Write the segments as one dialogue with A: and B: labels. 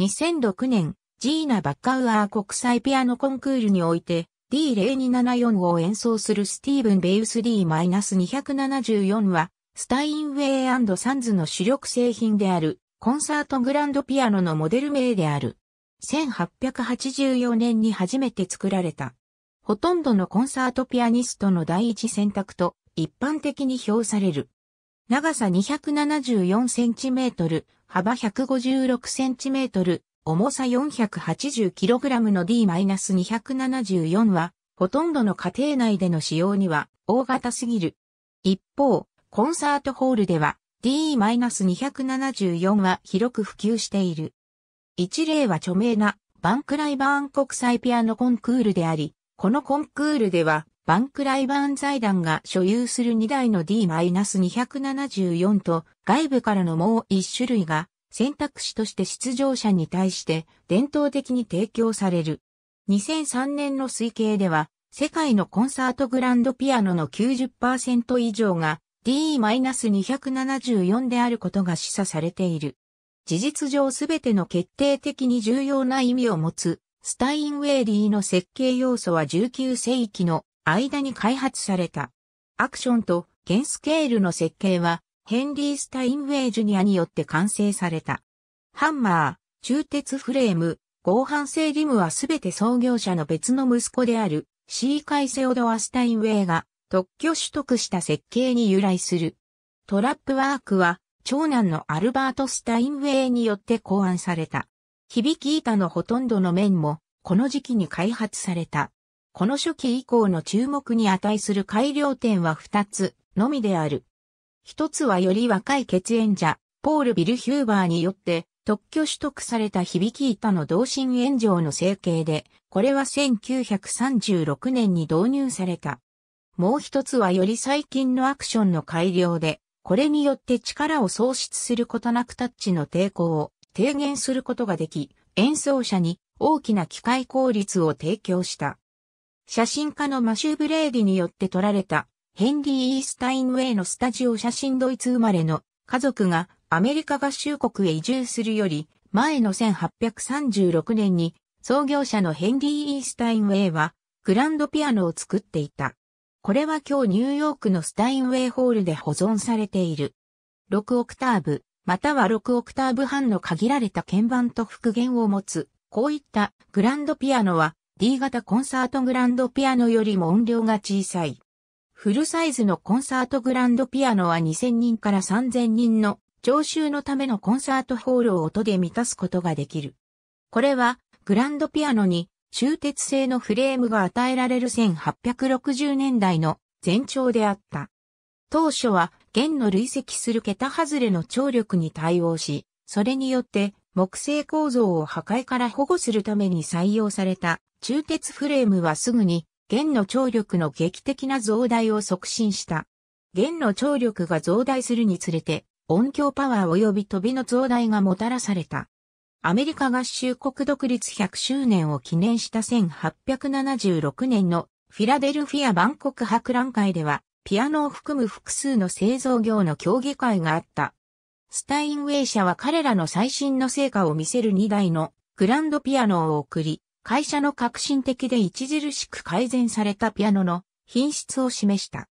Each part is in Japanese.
A: 2006年、ジーナ・バッカウアー国際ピアノコンクールにおいて、D0274 を演奏するスティーブン・ベイウス D-274 は、スタインウェイサンズの主力製品である、コンサートグランドピアノのモデル名である。1884年に初めて作られた。ほとんどのコンサートピアニストの第一選択と一般的に評される。長さ274センチメートル、幅 156cm、重さ 480kg の D-274 は、ほとんどの家庭内での使用には大型すぎる。一方、コンサートホールでは D-274 は広く普及している。一例は著名なバンクライバーン国際ピアノコンクールであり、このコンクールではバンクライバーン財団が所有する2台の D-274 と外部からのもう1種類が選択肢として出場者に対して伝統的に提供される。2003年の推計では世界のコンサートグランドピアノの90%以上が D-274 であることが示唆されている。事実上すべての決定的に重要な意味を持つスタインウェイリーの設計要素は19世紀の間に開発された。アクションと原スケールの設計はヘンリー・スタインウェイ・ジュニアによって完成された。ハンマー、鋳鉄フレーム、合板製リムはすべて創業者の別の息子であるシーカイセオドア・スタインウェイが特許取得した設計に由来する。トラップワークは長男のアルバート・スタインウェイによって考案された。響き板のほとんどの面もこの時期に開発された。この初期以降の注目に値する改良点は2つのみである。一つはより若い血縁者、ポール・ビル・ヒューバーによって特許取得された響き板の同心炎上の成形で、これは1936年に導入された。もう一つはより最近のアクションの改良で、これによって力を喪失することなくタッチの抵抗を低減することができ、演奏者に大きな機械効率を提供した。写真家のマシュー・ブレーディによって撮られた、ヘンリー・イースタインウェイのスタジオ写真ドイツ生まれの家族がアメリカ合衆国へ移住するより前の1836年に創業者のヘンリー・イースタインウェイはグランドピアノを作っていた。これは今日ニューヨークのスタインウェイホールで保存されている。6オクターブ、または6オクターブ半の限られた鍵盤と復元を持つ、こういったグランドピアノは D 型コンサートグランドピアノよりも音量が小さい。フルサイズのコンサートグランドピアノは2000人から3000人の聴衆のためのコンサートホールを音で満たすことができる。これはグランドピアノに中鉄製のフレームが与えられる1860年代の前兆であった。当初は弦の累積する桁外れの張力に対応し、それによって木製構造を破壊から保護するために採用された中鉄フレームはすぐに弦の張力の劇的な増大を促進した。弦の張力が増大するにつれて音響パワー及び飛びの増大がもたらされた。アメリカ合衆国独立100周年を記念した1876年のフィラデルフィア万国博覧会では、ピアノを含む複数の製造業の協議会があった。スタインウェイ社は彼らの最新の成果を見せる2台のグランドピアノを送り、会社の革新的で著しく改善されたピアノの品質を示した。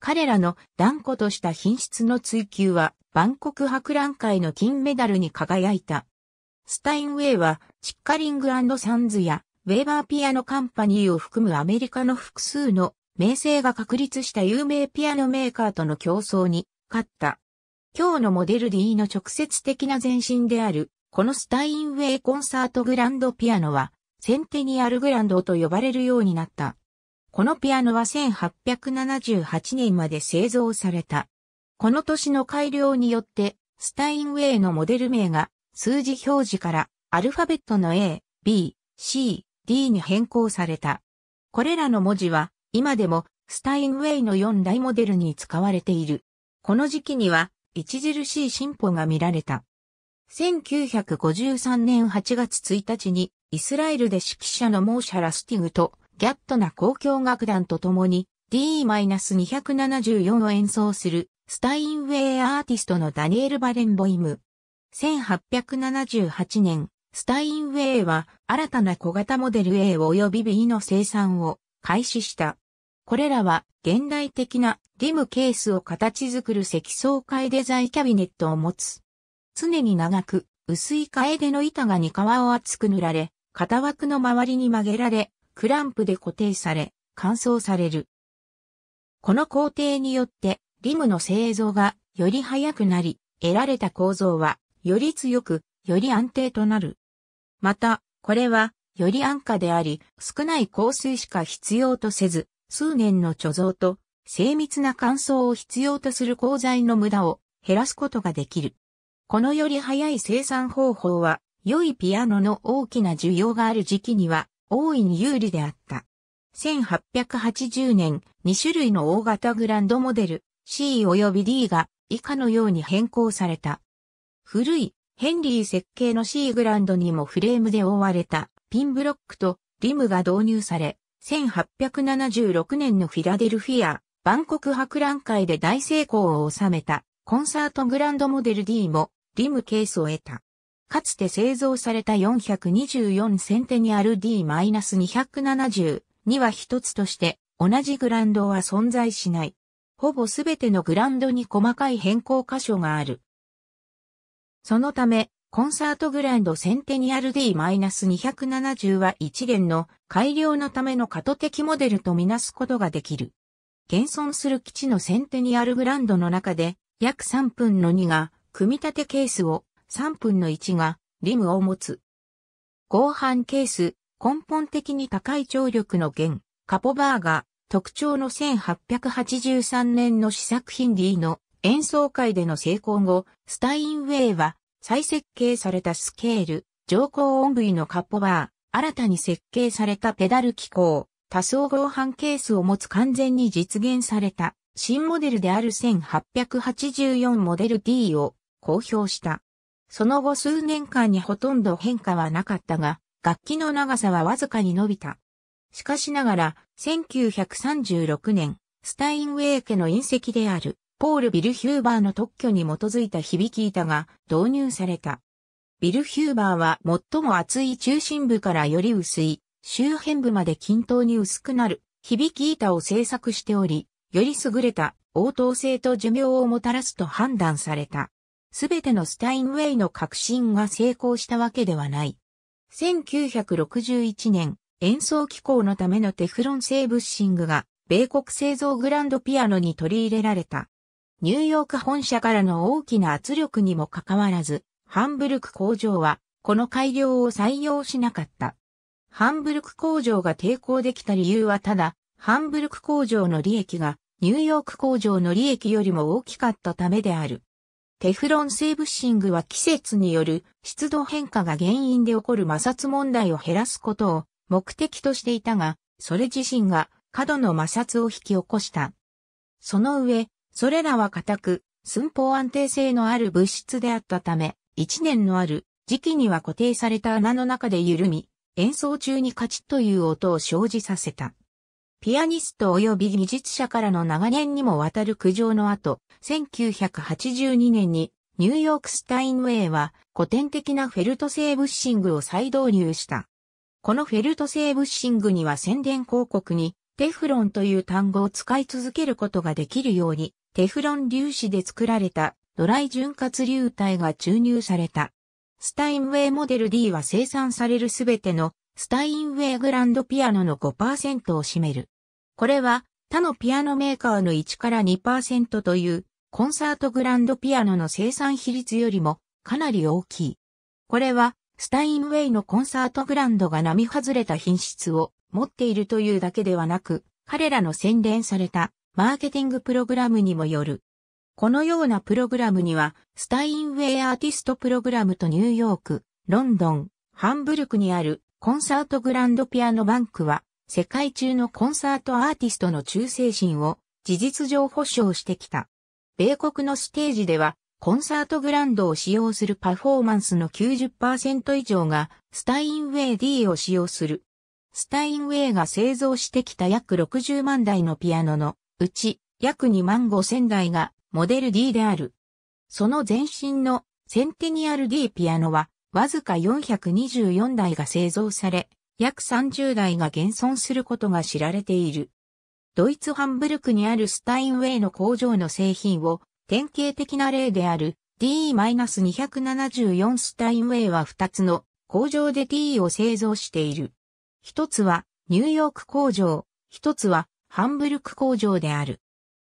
A: 彼らの断固とした品質の追求は、万国博覧会の金メダルに輝いた。スタインウェイは、チッカリングサンズや、ウェーバーピアノカンパニーを含むアメリカの複数の名声が確立した有名ピアノメーカーとの競争に勝った。今日のモデル D の直接的な前身である、このスタインウェイコンサートグランドピアノは、センテニアルグランドと呼ばれるようになった。このピアノは1878年まで製造された。この年の改良によって、スタインウェイのモデル名が数字表示からアルファベットの A、B、C、D に変更された。これらの文字は今でもスタインウェイの4大モデルに使われている。この時期には著しい進歩が見られた。1953年8月1日にイスラエルで指揮者のモーシャ・ラスティグとギャットな交響楽団と共に d 2 7 4を演奏するスタインウェイアーティストのダニエル・バレンボイム。1878年、スタインウェイは新たな小型モデル A 及び B の生産を開始した。これらは現代的なリムケースを形作る積層階デザインキャビネットを持つ。常に長く薄い替の板がに皮を厚く塗られ、型枠の周りに曲げられ、クランプで固定され、乾燥される。この工程によって、リムの製造がより早くなり、得られた構造は、より強く、より安定となる。また、これは、より安価であり、少ない香水しか必要とせず、数年の貯蔵と、精密な乾燥を必要とする鋼材の無駄を減らすことができる。このより早い生産方法は、良いピアノの大きな需要がある時期には大いに有利であった。1880年、2種類の大型グランドモデル C 及び D が以下のように変更された。古いヘンリー設計の C グランドにもフレームで覆われたピンブロックとリムが導入され、1876年のフィラデルフィア、万国博覧会で大成功を収めたコンサートグランドモデル D もリムケースを得た。かつて製造された424センテニアル D-270 には一つとして同じグランドは存在しない。ほぼすべてのグランドに細かい変更箇所がある。そのため、コンサートグランドセンテニアル D-270 は一連の改良のための過渡的モデルとみなすことができる。現存する基地のセンテニアルグランドの中で約3分の2が組み立てケースを3分の1がリムを持つ。合板ケース、根本的に高い張力の弦、カポバーが特徴の1883年の試作品 D の演奏会での成功後、スタインウェイは再設計されたスケール、上高音部位のカポバー、新たに設計されたペダル機構、多層合板ケースを持つ完全に実現された新モデルである1884モデル D を公表した。その後数年間にほとんど変化はなかったが、楽器の長さはわずかに伸びた。しかしながら、1936年、スタインウェイ家の隕石である、ポール・ビル・ヒューバーの特許に基づいた響き板が導入された。ビル・ヒューバーは最も厚い中心部からより薄い、周辺部まで均等に薄くなる、響き板を製作しており、より優れた応答性と寿命をもたらすと判断された。すべてのスタインウェイの革新が成功したわけではない。1961年、演奏機構のためのテフロン製ブッシングが、米国製造グランドピアノに取り入れられた。ニューヨーク本社からの大きな圧力にもかかわらず、ハンブルク工場は、この改良を採用しなかった。ハンブルク工場が抵抗できた理由はただ、ハンブルク工場の利益がニューヨーク工場の利益よりも大きかったためである。テフロン製ブッシングは季節による湿度変化が原因で起こる摩擦問題を減らすことを目的としていたが、それ自身が過度の摩擦を引き起こした。その上、それらは固く、寸法安定性のある物質であったため、一年のある時期には固定された穴の中で緩み、演奏中にカチッという音を生じさせた。ピアニスト及び技術者からの長年にもわたる苦情の後、1982年にニューヨークスタインウェイは古典的なフェルト製ブッシングを再導入した。このフェルト製ブッシングには宣伝広告にテフロンという単語を使い続けることができるようにテフロン粒子で作られたドライ潤滑流体が注入された。スタインウェイモデル D は生産されるすべてのスタインウェイグランドピアノの5%を占める。これは他のピアノメーカーの1から2%というコンサートグランドピアノの生産比率よりもかなり大きい。これはスタインウェイのコンサートグランドが並外れた品質を持っているというだけではなく、彼らの洗練されたマーケティングプログラムにもよる。このようなプログラムには、スタインウェイアーティストプログラムとニューヨーク、ロンドン、ハンブルクにあるコンサートグランドピアノバンクは世界中のコンサートアーティストの忠誠心を事実上保証してきた。米国のステージでは、コンサートグランドを使用するパフォーマンスの90%以上が、スタインウェイ D を使用する。スタインウェイが製造してきた約60万台のピアノのうち約2万5千台がモデル D である。その前身のセンテニアル D ピアノはわずか424台が製造され、約30台が現存することが知られている。ドイツハンブルクにあるスタインウェイの工場の製品を典型的な例である D-274 スタインウェイは2つの工場で D を製造している。一つはニューヨーク工場、一つはハンブルク工場である。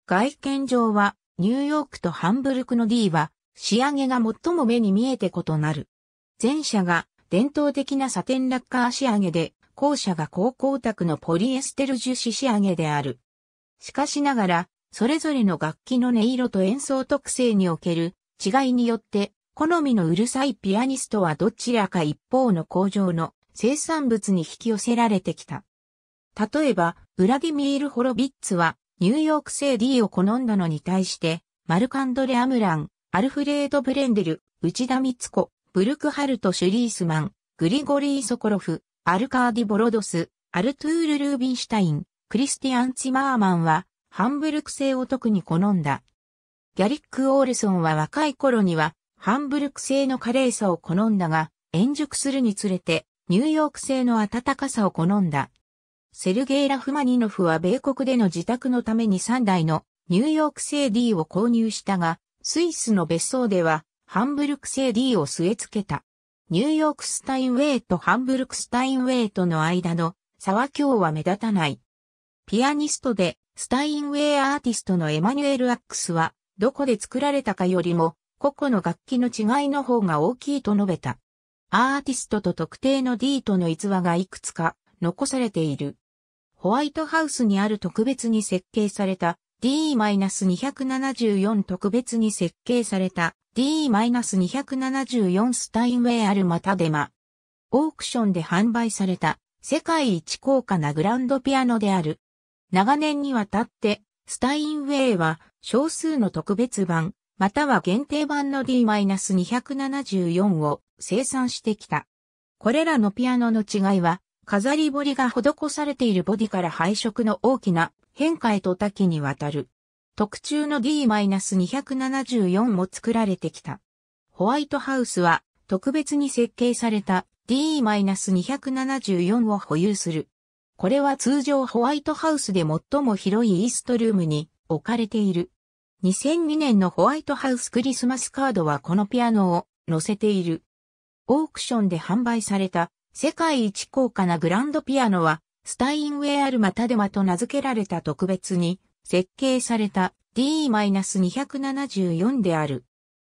A: 外見上はニューヨークとハンブルクの D は仕上げが最も目に見えて異なる。前者が伝統的なサテンラッカー仕上げで、校舎が高光沢のポリエステル樹脂仕上げである。しかしながら、それぞれの楽器の音色と演奏特性における違いによって、好みのうるさいピアニストはどちらか一方の工場の生産物に引き寄せられてきた。例えば、ウラディミール・ホロビッツは、ニューヨーク製 D を好んだのに対して、マルカンドレ・アムラン、アルフレード・ブレンデル、内田光子、ブルクハルト・シュリースマン、グリゴリー・ソコロフ、アルカーディ・ボロドス、アルトゥール・ルービンシュタイン、クリスティアン・ツィマーマンは、ハンブルク製を特に好んだ。ギャリック・オールソンは若い頃には、ハンブルク製の華麗さを好んだが、円熟するにつれて、ニューヨーク製の暖かさを好んだ。セルゲイ・ラフマニノフは米国での自宅のために3台のニューヨーク製 D を購入したが、スイスの別荘ではハンブルク製 D を据え付けた。ニューヨークスタインウェイとハンブルクスタインウェイとの間の差は今日は目立たない。ピアニストでスタインウェイアーティストのエマニュエル・アックスは、どこで作られたかよりも、個々の楽器の違いの方が大きいと述べた。アーティストと特定の D との逸話がいくつか残されている。ホワイトハウスにある特別に設計された D-274 特別に設計された D-274 スタインウェイアルマタデマ。オークションで販売された世界一高価なグランドピアノである。長年にわたってスタインウェイは少数の特別版または限定版の D-274 を生産してきた。これらのピアノの違いは飾り彫りが施されているボディから配色の大きな変化へと多岐にわたる。特注の D-274 も作られてきた。ホワイトハウスは特別に設計された D-274 を保有する。これは通常ホワイトハウスで最も広いイーストルームに置かれている。2002年のホワイトハウスクリスマスカードはこのピアノを載せている。オークションで販売された世界一高価なグランドピアノはスタインウェアルマタデマと名付けられた特別に設計された D-274 である。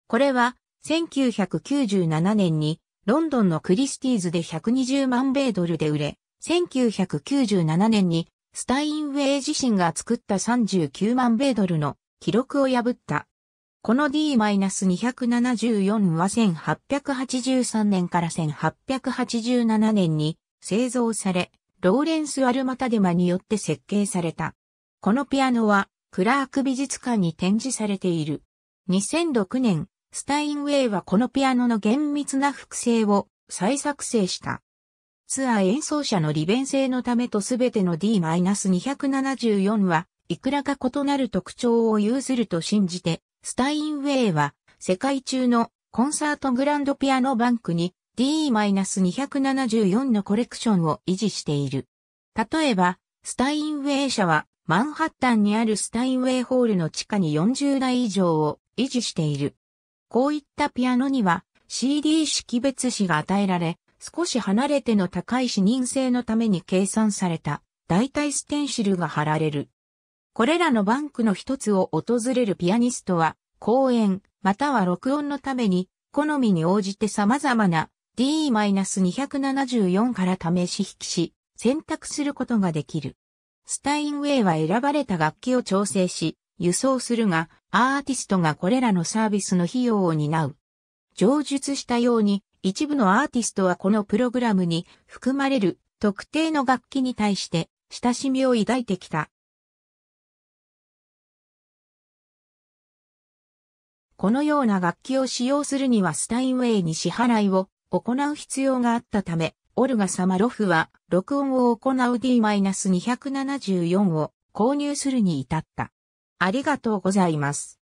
A: これは1997年にロンドンのクリスティーズで120万米ドルで売れ、1997年にスタインウェイ自身が作った39万米ドルの記録を破った。この D-274 は1883年から1887年に製造され、ローレンス・アルマタデマによって設計された。このピアノは、クラーク美術館に展示されている。2006年、スタインウェイはこのピアノの厳密な複製を再作成した。ツアー演奏者の利便性のためとすべての D-274 は、いくらか異なる特徴を有すると信じて、スタインウェイは、世界中のコンサートグランドピアノバンクに D-274 のコレクションを維持している。例えば、スタインウェイ社はマンハッタンにあるスタインウェイホールの地下に40台以上を維持している。こういったピアノには CD 識別紙が与えられ、少し離れての高い視認性のために計算された代替ステンシルが貼られる。これらのバンクの一つを訪れるピアニストは、公演、または録音のために、好みに応じて様々な D-274 から試し引きし、選択することができる。スタインウェイは選ばれた楽器を調整し、輸送するが、アーティストがこれらのサービスの費用を担う。上述したように、一部のアーティストはこのプログラムに含まれる特定の楽器に対して親しみを抱いてきた。このような楽器を使用するにはスタインウェイに支払いを行う必要があったため、オルガ様ロフは、録音を行う D-274 を購入するに至った。ありがとうございます。